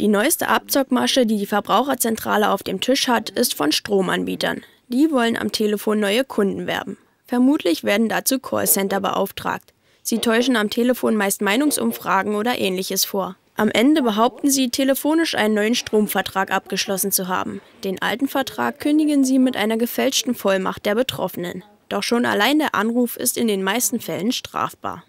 Die neueste Abzockmasche, die die Verbraucherzentrale auf dem Tisch hat, ist von Stromanbietern. Die wollen am Telefon neue Kunden werben. Vermutlich werden dazu Callcenter beauftragt. Sie täuschen am Telefon meist Meinungsumfragen oder ähnliches vor. Am Ende behaupten sie, telefonisch einen neuen Stromvertrag abgeschlossen zu haben. Den alten Vertrag kündigen sie mit einer gefälschten Vollmacht der Betroffenen. Doch schon allein der Anruf ist in den meisten Fällen strafbar.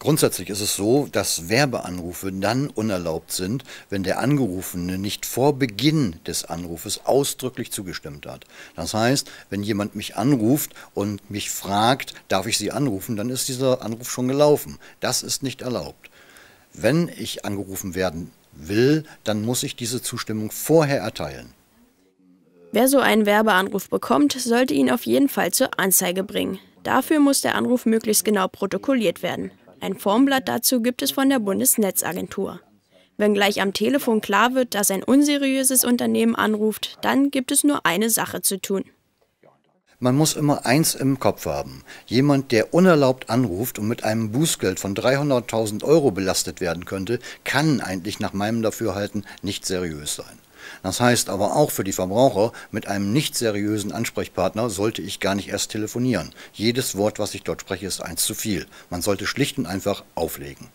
Grundsätzlich ist es so, dass Werbeanrufe dann unerlaubt sind, wenn der Angerufene nicht vor Beginn des Anrufes ausdrücklich zugestimmt hat. Das heißt, wenn jemand mich anruft und mich fragt, darf ich Sie anrufen, dann ist dieser Anruf schon gelaufen. Das ist nicht erlaubt. Wenn ich angerufen werden will, dann muss ich diese Zustimmung vorher erteilen. Wer so einen Werbeanruf bekommt, sollte ihn auf jeden Fall zur Anzeige bringen. Dafür muss der Anruf möglichst genau protokolliert werden. Ein Formblatt dazu gibt es von der Bundesnetzagentur. Wenn gleich am Telefon klar wird, dass ein unseriöses Unternehmen anruft, dann gibt es nur eine Sache zu tun. Man muss immer eins im Kopf haben. Jemand, der unerlaubt anruft und mit einem Bußgeld von 300.000 Euro belastet werden könnte, kann eigentlich nach meinem Dafürhalten nicht seriös sein. Das heißt aber auch für die Verbraucher, mit einem nicht seriösen Ansprechpartner sollte ich gar nicht erst telefonieren. Jedes Wort, was ich dort spreche, ist eins zu viel. Man sollte schlicht und einfach auflegen.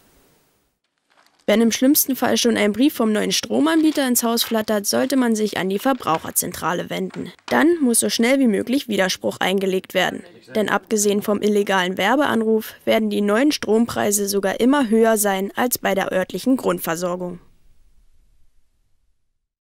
Wenn im schlimmsten Fall schon ein Brief vom neuen Stromanbieter ins Haus flattert, sollte man sich an die Verbraucherzentrale wenden. Dann muss so schnell wie möglich Widerspruch eingelegt werden. Denn abgesehen vom illegalen Werbeanruf werden die neuen Strompreise sogar immer höher sein als bei der örtlichen Grundversorgung.